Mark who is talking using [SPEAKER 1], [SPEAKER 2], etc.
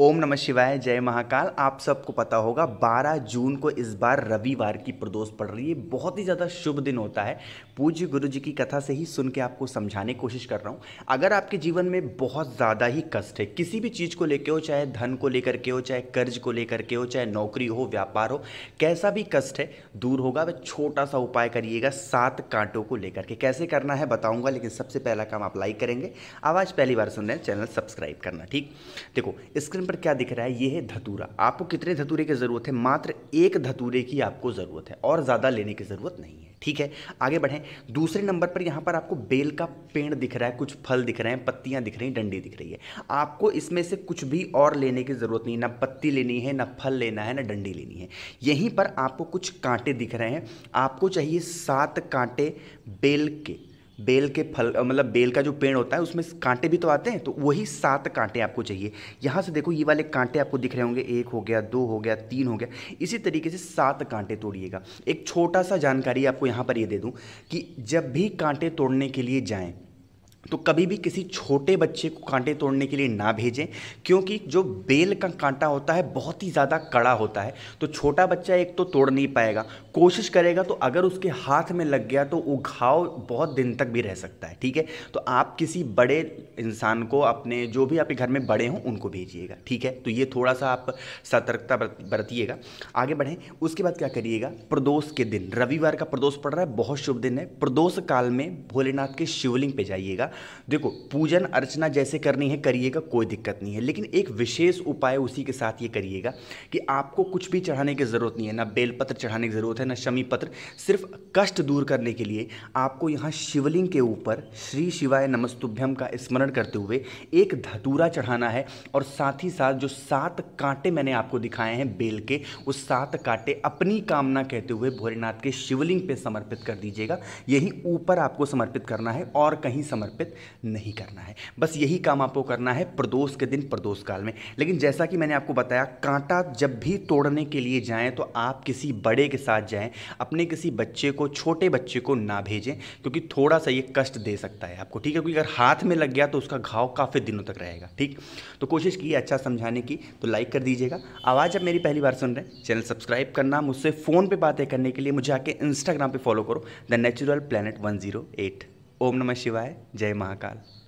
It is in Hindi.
[SPEAKER 1] ओम नमः शिवाय जय महाकाल आप सबको पता होगा 12 जून को इस बार रविवार की प्रदोष पड़ रही है बहुत ही ज़्यादा शुभ दिन होता है पूज्य गुरु जी की कथा से ही सुन के आपको समझाने की कोशिश कर रहा हूँ अगर आपके जीवन में बहुत ज़्यादा ही कष्ट है किसी भी चीज़ को लेकर हो चाहे धन को लेकर के हो चाहे कर्ज को लेकर के हो चाहे नौकरी हो व्यापार हो कैसा भी कष्ट है दूर होगा वह छोटा सा उपाय करिएगा सात कांटों को लेकर के कैसे करना है बताऊँगा लेकिन सबसे पहला काम आप लाइक करेंगे आवाज़ पहली बार सुन रहे हैं चैनल सब्सक्राइब करना ठीक देखो स्क्रीन स्क्रीन पर क्या दिख रहा है ये है धतूरा आपको कितने धतूरे की ज़रूरत है मात्र एक धतूरे की आपको ज़रूरत है और ज़्यादा लेने की ज़रूरत नहीं है ठीक है आगे बढ़ें दूसरे नंबर पर यहां पर आपको बेल का पेड़ दिख रहा है कुछ फल दिख रहे हैं पत्तियां दिख रही हैं डंडी दिख रही है आपको इसमें से कुछ भी और लेने की ज़रूरत नहीं ना पत्ती लेनी है ना फल लेना है ना डंडी लेनी है यहीं पर आपको कुछ कांटे दिख रहे हैं आपको चाहिए सात कांटे बेल के बेल के फल मतलब बेल का जो पेड़ होता है उसमें कांटे भी तो आते हैं तो वही सात कांटे आपको चाहिए यहाँ से देखो ये वाले कांटे आपको दिख रहे होंगे एक हो गया दो हो गया तीन हो गया इसी तरीके से सात कांटे तोड़िएगा एक छोटा सा जानकारी आपको यहाँ पर ये दे दूँ कि जब भी कांटे तोड़ने के लिए जाएँ तो कभी भी किसी छोटे बच्चे को कांटे तोड़ने के लिए ना भेजें क्योंकि जो बेल का कांटा होता है बहुत ही ज़्यादा कड़ा होता है तो छोटा बच्चा एक तो तोड़ नहीं पाएगा कोशिश करेगा तो अगर उसके हाथ में लग गया तो वो घाव बहुत दिन तक भी रह सकता है ठीक है तो आप किसी बड़े इंसान को अपने जो भी आपके घर में बड़े हों उनको भेजिएगा ठीक है तो ये थोड़ा सा आप सतर्कता बरतिएगा आगे बढ़ें उसके बाद क्या करिएगा प्रदोष के दिन रविवार का प्रदोष पड़ रहा है बहुत शुभ दिन है प्रदोष काल में भोलेनाथ के शिवलिंग पर जाइएगा देखो पूजन अर्चना जैसे करनी है करिएगा कोई दिक्कत नहीं है लेकिन एक विशेष उपाय उसी के साथ ये करिएगा कि आपको कुछ भी चढ़ाने की ज़रूरत नहीं है ना बेलपत्र चढ़ाने की ज़रूरत है ना शमी पत्र सिर्फ कष्ट दूर करने के लिए आपको यहाँ शिवलिंग के ऊपर श्री शिवाय नमस्तुभ्यम का स्मरण करते हुए एक धतूरा चढ़ाना है और साथ ही साथ जो सात कांटे मैंने आपको दिखाए हैं बेल के उस सात कांटे अपनी कामना कहते हुए भोलेनाथ के शिवलिंग पे समर्पित कर दीजिएगा यही ऊपर आपको समर्पित करना है और कहीं समर्पित स्थापित नहीं करना है बस यही काम आपको करना है प्रदोष के दिन प्रदोष काल में लेकिन जैसा कि मैंने आपको बताया कांटा जब भी तोड़ने के लिए जाए तो आप किसी बड़े के साथ जाए अपने किसी बच्चे को छोटे बच्चे को ना भेजें क्योंकि थोड़ा सा ये कष्ट दे सकता है आपको ठीक है क्योंकि अगर हाथ में लग गया तो उसका घाव काफ़ी दिनों तक रहेगा ठीक तो कोशिश की अच्छा समझाने की तो लाइक कर दीजिएगा आवाज़ अब मेरी पहली बार सुन रहे हैं चैनल सब्सक्राइब करना मुझसे फ़ोन पे बातें करने के लिए मुझे आके इंस्टाग्राम पे फॉलो करो the natural planet one zero eight ओम नमः शिवाय जय महाकाल